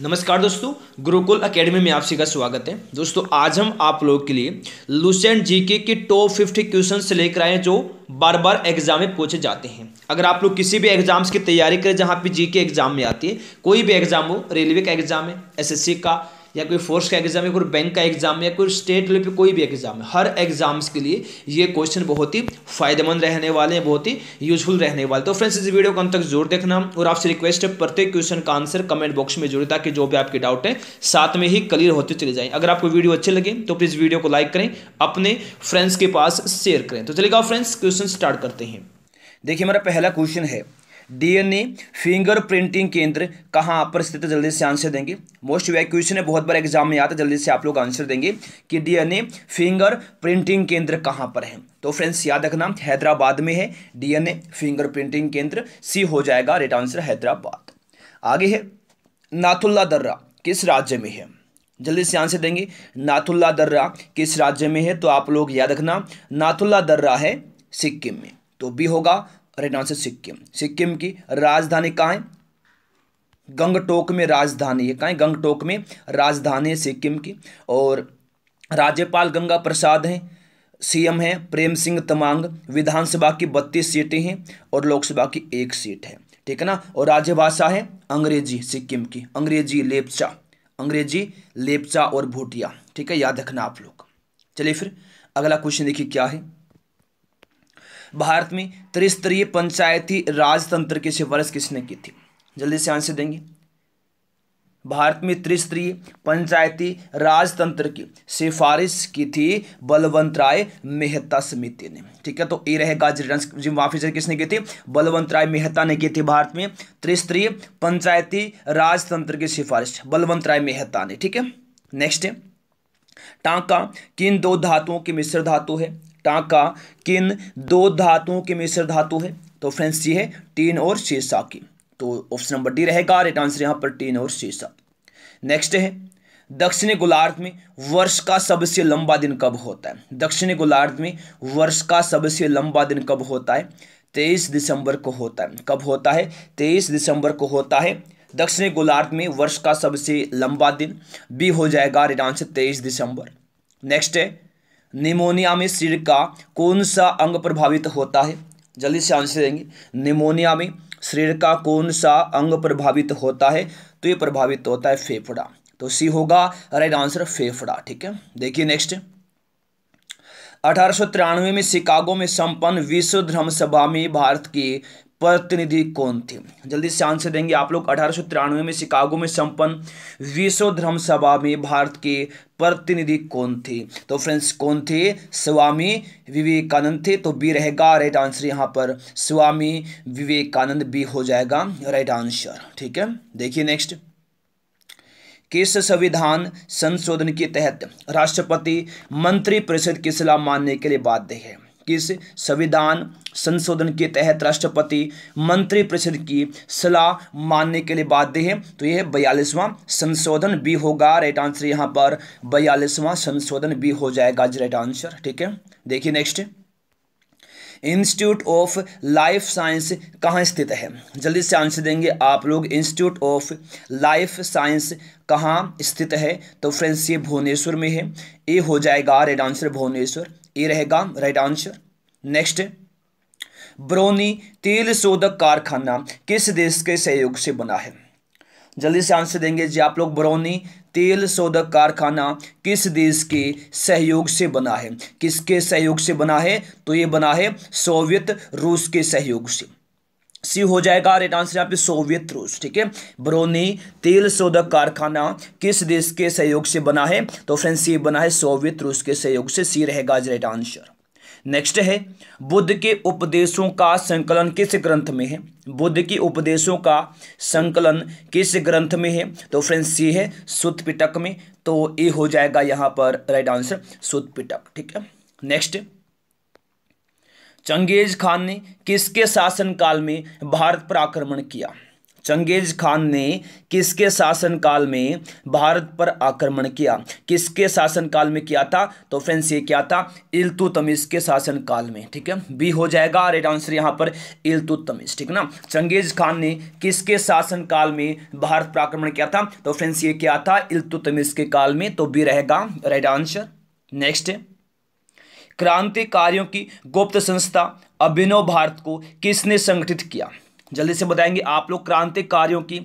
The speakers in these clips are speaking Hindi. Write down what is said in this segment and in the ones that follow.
नमस्कार दोस्तों गुरुकुल एकेडमी में आप सभी का स्वागत है दोस्तों आज हम आप लोग के लिए लुसेंट जीके के टॉप फिफ्टी क्वेश्चन से लेकर आए जो बार बार एग्जाम में पूछे जाते हैं अगर आप लोग किसी भी एग्जाम्स की तैयारी करें जहाँ पे जीके एग्जाम में आती है कोई भी एग्जाम हो रेलवे का एग्जाम है एस का या कोई फोर्स का एग्ज़ाम या कोई बैंक का एग्ज़ाम या कोई स्टेट लेवल पे कोई भी एग्ज़ाम है हर एग्ज़ाम्स के लिए ये क्वेश्चन बहुत ही फायदेमंद रहने वाले हैं बहुत ही यूजफुल रहने वाले तो फ्रेंड्स इस वीडियो को अंत तक जरूर देखना और आपसे रिक्वेस्ट है प्रत्येक क्वेश्चन का आंसर कमेंट बॉक्स में जोड़े ताकि जो भी आपके डाउट है साथ में ही क्लियर होते चले जाए अगर आपको वीडियो अच्छे लगे तो प्लीज़ वीडियो को लाइक करें अपने फ्रेंड्स के पास शेयर करें तो चलेगा फ्रेंड्स क्वेश्चन स्टार्ट करते हैं देखिए हमारा पहला क्वेश्चन है डीएनए फिंगर प्रिंटिंग केंद्र कहाँ पर स्थित है जल्दी से आंसर देंगे मोस्ट वे क्वेश्चन है बहुत बार एग्जाम में आता है जल्दी से आप लोग आंसर देंगे कि डीएनए फिंगर प्रिंटिंग केंद्र कहाँ पर है तो फ्रेंड्स याद रखना हैदराबाद में है डीएनए फिंगर प्रिंटिंग केंद्र सी हो जाएगा रेट आंसर हैदराबाद आगे है नाथुल्ला दर्रा किस राज्य में है जल्दी से आंसर देंगे नाथुल्ला दर्रा किस राज्य में है तो आप लोग याद रखना नाथुल्ला दर्रा है सिक्किम में तो बी होगा राइट आंसर सिक्किम सिक्किम की राजधानी कहाँ है गंगटोक में राजधानी है कहाँ गंगटोक में राजधानी है सिक्किम की और राज्यपाल गंगा प्रसाद हैं सीएम हैं प्रेम सिंह तमांग विधानसभा की बत्तीस सीटें हैं और लोकसभा की एक सीट है ठीक है ना और राज्य भाषा है अंग्रेजी सिक्किम की अंग्रेजी लेपचा अंग्रेजी लेपचा और भूटिया ठीक है याद रखना आप लोग चलिए फिर अगला क्वेश्चन देखिए क्या है भारत में त्रिस्तरीय पंचायती राजतंत्र की सिफारिश किसने की थी जल्दी से आंसर देंगे भारत में त्रिस्तरीय पंचायती राजतंत्र की सिफारिश की थी बलवंत राय मेहता समिति ने ठीक है तो ये रहेगा माफी सर किसने की थी बलवंत राय मेहता ने की थी भारत में त्रिस्तरीय पंचायती राजतंत्र की सिफारिश बलवंत राय मेहता ने ठीक है नेक्स्ट है टांका किन दो धातुओं की मिश्र धातु है टाका किन दो धातुओं के मिश्र धातु है तो फ्रेंड्स ये है टीन और शीशा की तो ऑप्शन नंबर डी रहेगा रेट आंसर यहां पर टीन और शीशा नेक्स्ट है दक्षिणी गोलार्ध में वर्ष का सबसे लंबा दिन कब होता है दक्षिणी गोलार्ध में वर्ष का सबसे लंबा दिन कब होता है तेईस दिसंबर को होता है कब होता है तेईस दिसंबर को होता है दक्षिणी गोलार्ध में वर्ष का सबसे लंबा दिन बी हो जाएगा रिटान तेईस दिसंबर नेक्स्ट है निमोनिया में शरीर का कौन सा अंग प्रभावित होता है जल्दी से आंसर देंगे निमोनिया में शरीर का कौन सा अंग प्रभावित होता है तो ये प्रभावित होता है फेफड़ा तो सी होगा राइट आंसर फेफड़ा ठीक है देखिए नेक्स्ट अठारह में शिकागो में संपन्न विश्व धर्म सभा में भारत के प्रतिनिधि कौन थे जल्दी से आंसर देंगे आप लोग अठारह में शिकागो में संपन्न विश्व धर्म सभा में भारत के प्रतिनिधि कौन थे तो फ्रेंड्स कौन थे स्वामी विवेकानंद थे तो बी रहेगा राइट आंसर यहाँ पर स्वामी विवेकानंद बी हो जाएगा राइट आंसर ठीक है देखिए नेक्स्ट किस संविधान संशोधन के तहत राष्ट्रपति मंत्रिपरिषद की सलाह मानने के लिए बाध्य है किस संविधान संशोधन के तहत राष्ट्रपति मंत्रिपरिषद की सलाह मानने के लिए बाध्य है तो यह बयालीसवां संशोधन भी होगा राइट आंसर यहां पर बयालीसवां संशोधन भी हो जाएगा राइट आंसर ठीक है देखिए next institute of life science कहाँ स्थित है जल्दी से आंसर देंगे आप लोग इंस्टीट्यूट ऑफ लाइफ साइंस कहाँ स्थित है तो फ्रेंड्स ये भुवनेश्वर में है ये हो जाएगा रेड आंसर भुवनेश्वर ये रहेगा राइट आंसर नेक्स्ट ब्रोनी तेल शोधक कारखाना किस देश के सहयोग से बना है जल्दी से आंसर देंगे जी आप लोग ब्रोनी तेल शोधक कारखाना किस देश के सहयोग से बना है किसके सहयोग से बना है तो ये बना है सोवियत रूस के सहयोग से सी हो जाएगा राइट आंसर यहाँ पे सोवियत रूस ठीक है ब्रोनी तेल शोधक कारखाना किस देश के सहयोग से बना है तो फ्रेंड्स ये बना है सोवियत रूस के सहयोग से सी रहेगा राइट आंसर नेक्स्ट है बुद्ध के उपदेशों का संकलन किस ग्रंथ में है बुद्ध के उपदेशों का संकलन किस ग्रंथ में है तो फ्रेंड्स सी है सुतपिटक में तो ये हो जाएगा यहाँ पर राइट आंसर सुतपिटक ठीक है नेक्स्ट चंगेज खान ने किसके शासनकाल में भारत पर आक्रमण किया चंगेज खान ने किसके शासनकाल में भारत पर आक्रमण किया किसके शासनकाल में किया था तो फ्रेंड्स ये क्या था इलतुतमिश के शासनकाल में ठीक है बी हो जाएगा राइट आंसर यहाँ पर इलतुतमिश ठीक ना चंगेज खान ने किसके शासनकाल में भारत पर आक्रमण किया था तो फ्रेंड्स ये क्या था इल्तुतमिश के काल में तो बी रहेगा राइट आंसर नेक्स्ट है क्रांतिकारियों की गुप्त संस्था अभिनव भारत को किसने संगठित किया जल्दी से बताएंगे आप लोग क्रांतिकारियों की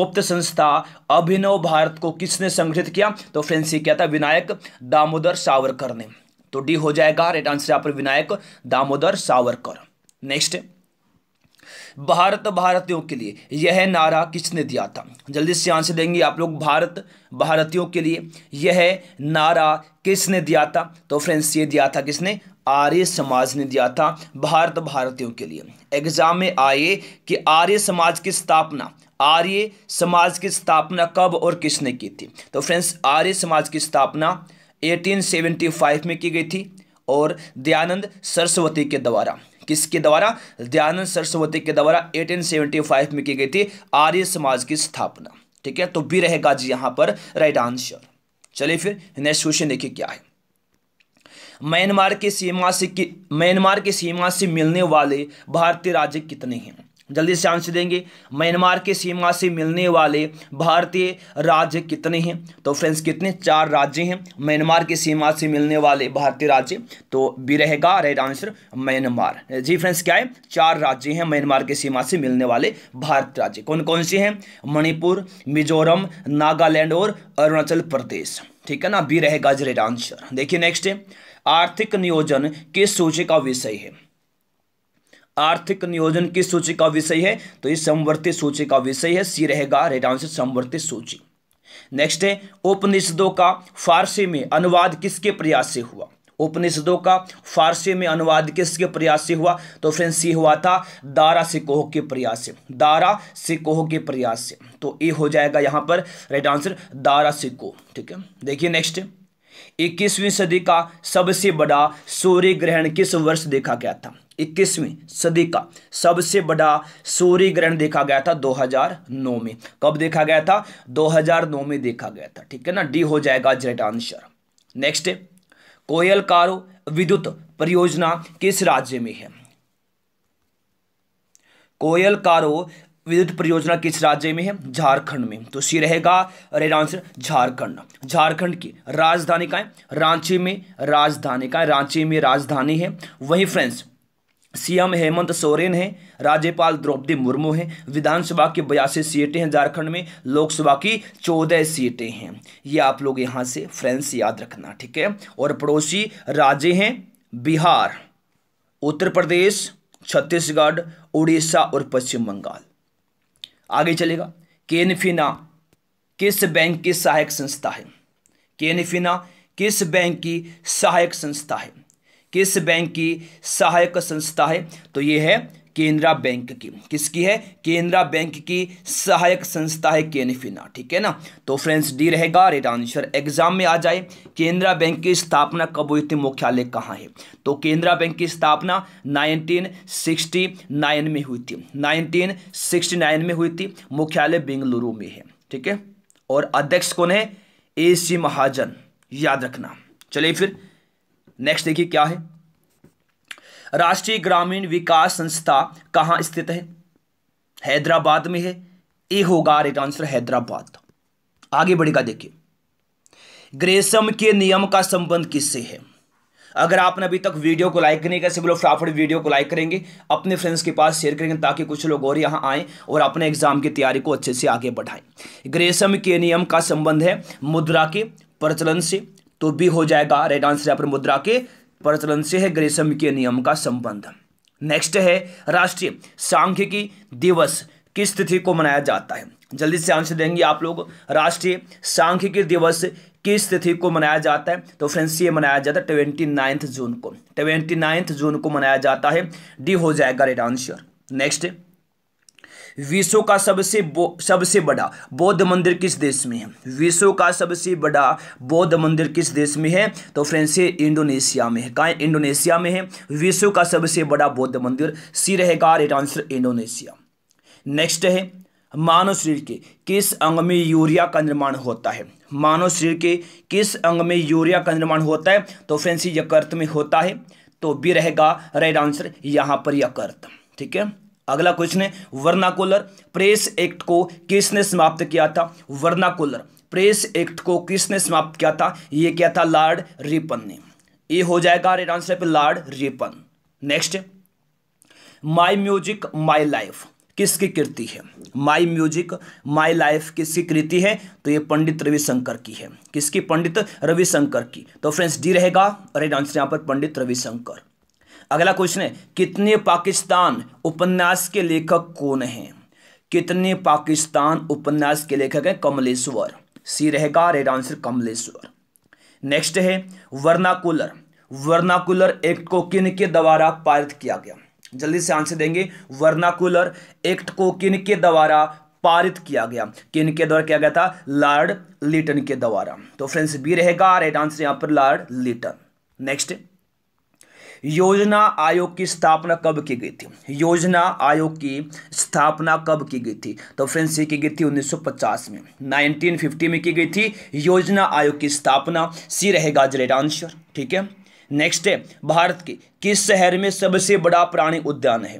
गुप्त संस्था अभिनव भारत को किसने संगठित किया तो फ्रेंड्स ये क्या था विनायक दामोदर सावरकर ने तो डी हो जाएगा राइट आंसर यहाँ पर विनायक दामोदर सावरकर नेक्स्ट भारत भारतीयों के लिए यह नारा किसने दिया था जल्दी से आंसर देंगे आप लोग भारत भारतीयों के लिए यह नारा किसने दिया था तो फ्रेंड्स ये दिया था किसने आर्य समाज ने दिया था भारत भारतीयों के लिए एग्जाम में आए कि आर्य समाज की स्थापना आर्य समाज की स्थापना कब और किसने की थी तो फ्रेंड्स आर्य समाज की स्थापना 1875 में की गई थी और दयानंद सरस्वती के द्वारा किसके द्वारा दयानंद सरस्वती के द्वारा 1875 में की गई थी आर्य समाज की स्थापना ठीक है तो भी रहेगा जी यहां पर राइट आंसर चलिए फिर नेक्स्ट क्वेश्चन देखिए क्या है म्यांमार की सीमा से म्यांमार की सीमा से मिलने वाले भारतीय राज्य कितने हैं जल्दी से आंसर देंगे म्यांमार की सीमा से मिलने वाले भारतीय राज्य कितने हैं तो फ्रेंड्स कितने चार राज्य हैं म्यांमार की सीमा से मिलने वाले भारतीय राज्य तो बी रहेगा राइट आंसर म्यांमार जी फ्रेंड्स क्या है चार राज्य हैं म्यांमार की सीमा से मिलने वाले भारत राज्य कौन कौन से हैं मणिपुर मिजोरम नागालैंड और अरुणाचल प्रदेश ठीक है ना बी रहेगा जी राइट आंसर देखिए नेक्स्ट है आर्थिक नियोजन किस सूची का विषय है आर्थिक नियोजन की सूची का विषय है तो ये संवर्ती सूची का विषय है सी रहेगा राइट आंसर संवर्तित सूची नेक्स्ट है उपनिषदों का फारसी में अनुवाद किसके प्रयास से हुआ उपनिषदों का फारसी में अनुवाद किसके प्रयास से हुआ तो फ्रेंड्स ये हुआ था दारा सिकोह के प्रयास से दारा सिकोह के प्रयास से तो ए हो जाएगा यहां पर राइट आंसर दारा सिकोह ठीक है देखिए नेक्स्ट इक्कीसवीं सदी का सबसे बड़ा सूर्य ग्रहण किस वर्ष देखा गया था इक्कीसवीं सदी का सबसे बड़ा सूर्य ग्रहण देखा गया था 2009 में कब देखा गया था 2009 में देखा गया था ठीक है ना डी हो जाएगा जेट आंसर नेक्स्ट कोयल कारो विद्युत परियोजना किस राज्य में है कोयल कारो विद्युत परियोजना किस राज्य में है झारखंड में तो सी रहेगा रेड आंसर झारखंड झारखंड की राजधानी का है रांची में राजधानी का है रांची में राजधानी है वहीं फ्रेंड्स सीएम हेमंत सोरेन हैं राज्यपाल द्रौपदी मुर्मू हैं विधानसभा की बयासी सीटें हैं झारखंड में लोकसभा की चौदह सीटें हैं ये आप लोग यहाँ से फ्रेंड्स याद रखना ठीक है और पड़ोसी राज्य हैं बिहार उत्तर प्रदेश छत्तीसगढ़ उड़ीसा और पश्चिम बंगाल आगे चलेगा केनफिना किस बैंक की सहायक संस्था है केनफिना किस बैंक की सहायक संस्था है किस बैंक की सहायक संस्था है तो ये है केनरा बैंक की किसकी है केनरा बैंक की सहायक संस्था है केनफिना ठीक है ना तो फ्रेंड्स डी रहेगा रेट आंसर एग्जाम में आ जाए केनरा बैंक की स्थापना कब हुई थी मुख्यालय कहाँ है तो केनरा बैंक की स्थापना 1969 में हुई थी 1969 में हुई थी मुख्यालय बेंगलुरु में है ठीक है और अध्यक्ष कौन है ए सी महाजन याद रखना चलिए फिर नेक्स्ट देखिए क्या है राष्ट्रीय ग्रामीण विकास संस्था कहां स्थित है हैदराबाद में है ए होगा राइट आंसर हैदराबाद आगे बढ़ेगा देखिए ग्रेसम के नियम का संबंध किससे है अगर आपने अभी तक वीडियो को लाइक नहीं किया लोग फटाफट वीडियो को लाइक करेंगे अपने फ्रेंड्स के पास शेयर करेंगे ताकि कुछ लोग और यहां आए और अपने एग्जाम की तैयारी को अच्छे से आगे बढ़ाएं ग्रेसम के नियम का संबंध है मुद्रा के प्रचलन से तो बी हो जाएगा राइट आंसर यहाँ पर मुद्रा के प्रचलन से है ग्रेसम के नियम का संबंध नेक्स्ट है राष्ट्रीय सांख्यिकी दिवस किस तिथि को मनाया जाता है जल्दी से आंसर देंगे आप लोग राष्ट्रीय सांख्यिकी दिवस किस तिथि को मनाया जाता है तो फ्रेंड्स ये मनाया जाता है ट्वेंटी नाइन्थ जून को ट्वेंटी नाइन्थ जून को मनाया जाता है डी हो जाएगा राइट आंसर नेक्स्ट विश्व का सबसे सबसे बड़ा बौद्ध मंदिर किस देश में है विश्व का सबसे बड़ा बौद्ध मंदिर किस देश में है तो फ्रेंड्स ये इंडोनेशिया में है कहा इंडोनेशिया में है विश्व का सबसे बड़ा बौद्ध मंदिर सी रहेगा रेट आंसर इंडोनेशिया नेक्स्ट है मानव शरीर के किस अंग में यूरिया का निर्माण होता है मानव शरीर के किस अंग में यूरिया का निर्माण होता है तो फ्रेंड्स यकृत में होता है तो बी रहेगा राइट आंसर यहां पर यकृत ठीक है अगला क्वेश्चन है वर्नाकुलर प्रेस एक्ट को किसने समाप्त किया था वर्नाकुलर प्रेस एक्ट को किसने समाप्त किया था ये क्या था लॉर्ड रिपन ने ये हो जाएगा राइट आंसर पे Lord Ripon next my music my life किसकी कृति है माई म्यूजिक माई लाइफ किसकी कृति है तो ये पंडित रविशंकर की है किसकी पंडित रविशंकर की तो फ्रेंड्स डी रहेगा राइट आंसर यहां पर पंडित रविशंकर अगला क्वेश्चन है कितने पाकिस्तान उपन्यास के लेखक कौन हैं कितने पाकिस्तान उपन्यास के लेखक हैं कमलेश्वर सी रहेगा रेड आंसर कमलेश्वर नेक्स्ट है वर्नाकुलर वर्नाकुलर एक्ट को किन के द्वारा पारित किया गया जल्दी से आंसर देंगे वर्नाकुलर एक्ट को किन के द्वारा पारित किया गया किन के द्वारा किया गया था लॉर्ड लिटन के द्वारा तो फ्रेंड्स बी रहेगा रेड आंसर यहां पर लॉर्ड लिटन नेक्स्ट योजना आयोग की स्थापना कब की गई थी योजना आयोग की स्थापना कब की गई थी तो फ्रेंड्स ये की गई थी 1950 में 1950 में की गई थी योजना आयोग की स्थापना सी रहेगा जरेड आंसर ठीक है नेक्स्ट है भारत के किस शहर में सबसे बड़ा प्राणी उद्यान है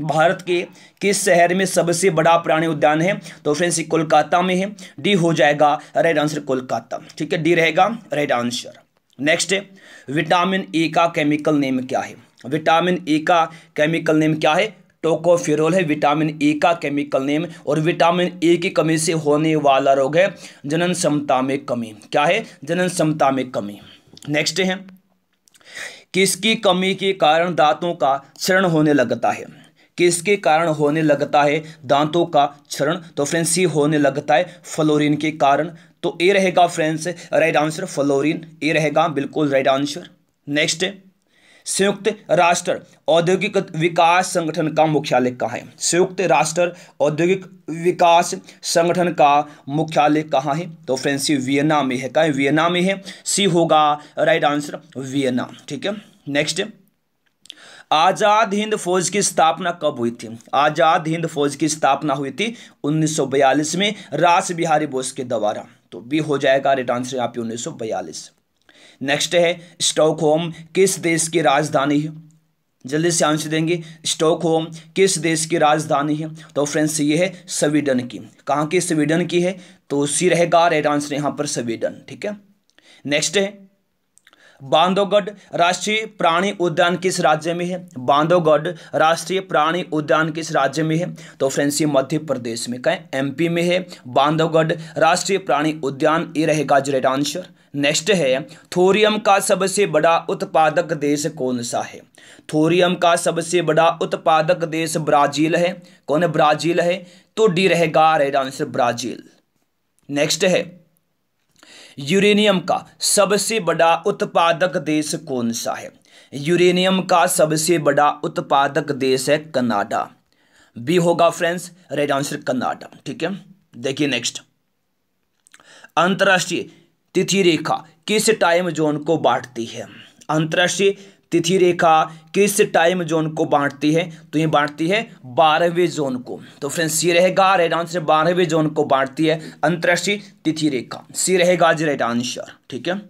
भारत के किस शहर में सबसे बड़ा प्राणी उद्यान है तो फ्रेंड्स कोलकाता में है डी हो जाएगा राइट आंसर कोलकाता ठीक है डी रहेगा right answer next vitamin A का केमिकल नेम क्या है विटामिन ए का केमिकल नेम क्या है टोकोफेरोल है विटामिन ए का केमिकल नेम और विटामिन ए की कमी से होने वाला रोग है जनन क्षमता में कमी क्या है जनन क्षमता में कमी नेक्स्ट है किसकी कमी के कारण दांतों का क्षरण होने लगता है किसके कारण होने लगता है दांतों का क्षरण तो फ्रेंड्स ये होने लगता है फ्लोरीन के कारण तो ए रहेगा friends right answer fluorine A रहेगा बिल्कुल राइट आंसर नेक्स्ट संयुक्त राष्ट्र औद्योगिक विकास संगठन का मुख्यालय कहाँ है संयुक्त राष्ट्र औद्योगिक विकास संगठन का मुख्यालय कहाँ है तो फ्रेंड्स ये वियना में है कहाँ वियना में है सी होगा राइट आंसर वियना ठीक है नेक्स्ट आज़ाद हिंद फौज की स्थापना कब हुई थी आज़ाद हिंद फौज की स्थापना हुई थी 1942 में राज बिहारी बोस के द्वारा तो बी हो जाएगा राइट आंसर यहाँ पे उन्नीस नेक्स्ट है स्टॉकहोम किस देश की राजधानी है जल्दी से आंसर देंगे स्टॉकहोम किस देश की राजधानी है तो फ्रेंड्स ये है स्वीडन की कहाँ की स्वीडन की है तो सी रहेगा राइट आंसर यहाँ पर स्वीडन ठीक है नेक्स्ट है बांधोगढ़ राष्ट्रीय प्राणी उद्यान किस राज्य में है बांधोगढ़ राष्ट्रीय प्राणी उद्यान किस राज्य में है तो फ्रेंड्स ये मध्य प्रदेश में कहें एमपी में है बांधोगढ़ राष्ट्रीय प्राणी उद्यान ये रहेगा जरेट आंसर नेक्स्ट है थोरियम का सबसे बड़ा उत्पादक देश कौन सा है थोरियम का सबसे बड़ा उत्पादक देश ब्राजील है कौन है ब्राजील है तो डी रहेगा रेड आंसर ब्राजील नेक्स्ट है यूरेनियम का सबसे बड़ा उत्पादक देश कौन सा है यूरेनियम का सबसे बड़ा उत्पादक देश है कनाडा बी होगा फ्रेंड्स राइट आंसर कनाडा ठीक है देखिए नेक्स्ट अंतर्राष्ट्रीय तिथि रेखा किस टाइम जोन को बांटती है अंतर्राष्ट्रीय तिथि रेखा किस टाइम जोन को बांटती है तो ये बांटती है बारहवें जोन को तो फ्रेंड्स ये रहेगा राइट आंसर बारहवें जोन को बांटती है अंतरराष्ट्रीय तिथि रेखा सी रहेगा जी राइट आंसर ठीक है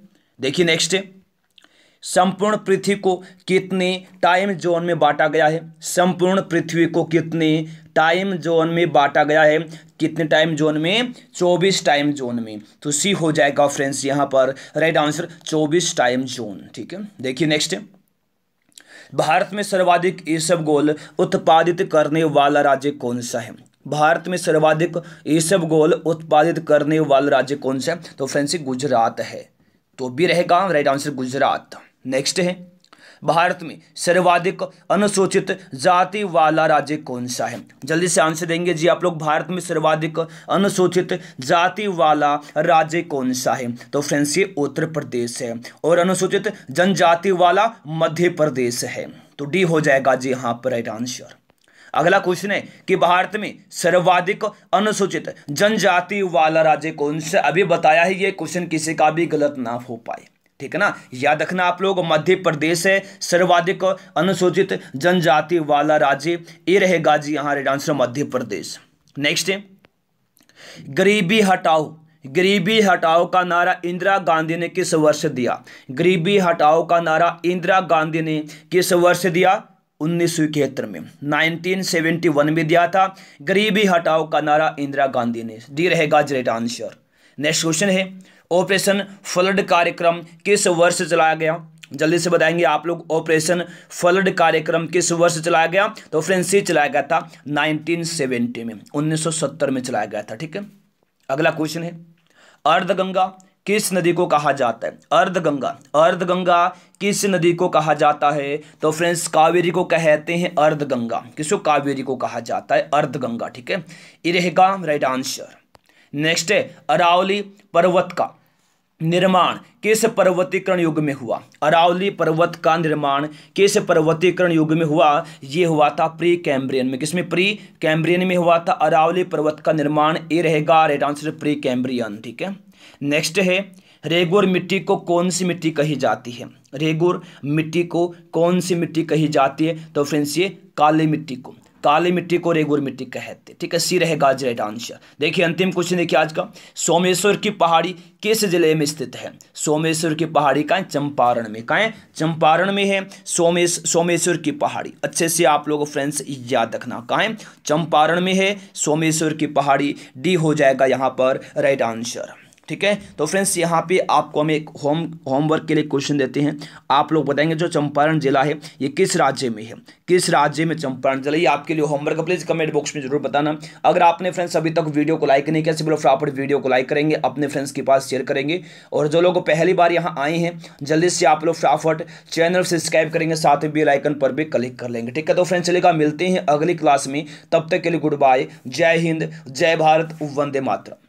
देखिए नेक्स्ट संपूर्ण पृथ्वी को कितने टाइम जोन में बांटा गया है संपूर्ण पृथ्वी को कितने टाइम जोन में बांटा गया है कितने टाइम जोन में चौबीस टाइम जोन में तो सी हो जाएगा फ्रेंड्स यहां पर राइट आंसर चौबीस टाइम जोन ठीक है देखिए नेक्स्ट भारत में सर्वाधिक ईसब गोल उत्पादित करने वाला राज्य कौन सा है भारत में सर्वाधिक ईसब गोल उत्पादित करने वाला राज्य कौन सा है तो फ्रेंड्स गुजरात है तो भी रहेगा राइट आंसर गुजरात नेक्स्ट है भारत में सर्वाधिक अनुसूचित जाति वाला राज्य कौन सा है जल्दी से आंसर देंगे जी आप लोग भारत में सर्वाधिक अनुसूचित जाति वाला राज्य कौन सा है तो फ्रेंड्स ये उत्तर प्रदेश है और अनुसूचित जनजाति वाला मध्य प्रदेश है तो डी हो जाएगा जी यहाँ पर राइट आंसर अगला क्वेश्चन है कि भारत में सर्वाधिक अनुसूचित जनजाति वाला राज्य कौन सा अभी बताया है ये क्वेश्चन किसी का भी गलत ना हो पाए ठीक है ना याद रखना आप लोग मध्य प्रदेश है सर्वाधिक अनुसूचित जनजाति वाला राज्य ये रहेगा जी यहाँ right answer Madhya Pradesh next है गरीबी हटाओ गरीबी हटाओ का नारा इंदिरा गांधी ने किस वर्ष दिया गरीबी हटाओ का नारा इंदिरा गांधी ने किस वर्ष दिया उन्नीस में 1971 में दिया था गरीबी हटाओ का नारा इंदिरा गांधी ने दी रहेगा जरेट आंसर नेक्स्ट क्वेश्चन है ऑपरेशन फ्लड कार्यक्रम किस वर्ष चलाया गया जल्दी से बताएंगे आप लोग ऑपरेशन फ्लड कार्यक्रम किस वर्ष चलाया गया तो फ्रेंड्स ये चलाया गया था 1970 में 1970 में चलाया गया था ठीक है अगला क्वेश्चन है अर्धगंगा किस नदी को कहा जाता है अर्धगंगा अर्धगंगा किस नदी को कहा जाता है तो फ्रेंड्स कावेरी को कहते हैं अर्धगंगा किसको कावेरी को कहा जाता है अर्धगंगा ठीक है इरेगा राइट आंसर नेक्स्ट है अरावली पर्वत का निर्माण किस पर्वतीकरण युग में हुआ अरावली पर्वत का निर्माण किस पर्वतीकरण युग में हुआ ये हुआ था प्री कैम्ब्रियन में किसमें प्री कैम्ब्रियन में हुआ था अरावली पर्वत का निर्माण ये रहेगा रेट आंसर प्री कैम्ब्रियन ठीक है नेक्स्ट है रेगुर मिट्टी को कौन सी मिट्टी कही जाती है रेगुर मिट्टी को कौन सी मिट्टी कही जाती है तो फ्रेंड्स ये काली मिट्टी को काली मिट्टी को रेगुर मिट्टी कहते ठीक है सी रहे गाजर राइट आंसर देखिए अंतिम क्वेश्चन देखिए आज का सोमेश्वर की पहाड़ी किस जिले में स्थित है सोमेश्वर की पहाड़ी का चंपारण में का चंपारण में है सोमेश सोमेश्वर की पहाड़ी अच्छे से आप लोग फ्रेंड्स याद रखना का चंपारण में है सोमेश्वर की पहाड़ी डी हो जाएगा यहाँ पर राइट आंसर ठीक है तो फ्रेंड्स यहाँ पे आपको हम एक होम होमवर्क के लिए क्वेश्चन देते हैं आप लोग बताएंगे जो चंपारण जिला है ये किस राज्य में है किस राज्य में चंपारण जिला ये आपके लिए होमवर्क है प्लीज़ कमेंट बॉक्स में जरूर बताना अगर आपने फ्रेंड्स अभी तक वीडियो को लाइक नहीं किया सिर्फ फटाफट वीडियो को लाइक करेंगे अपने फ्रेंड्स के पास शेयर करेंगे और जो लोग पहली बार यहाँ आए हैं जल्दी से आप लोग फटाफट चैनल सब्सक्राइब करेंगे साथ ही बेल आइकन पर भी क्लिक कर लेंगे ठीक है तो फ्रेंड्स चलेगा मिलते हैं अगली क्लास में तब तक के लिए गुड बाय जय हिंद जय भारत वंदे मातरम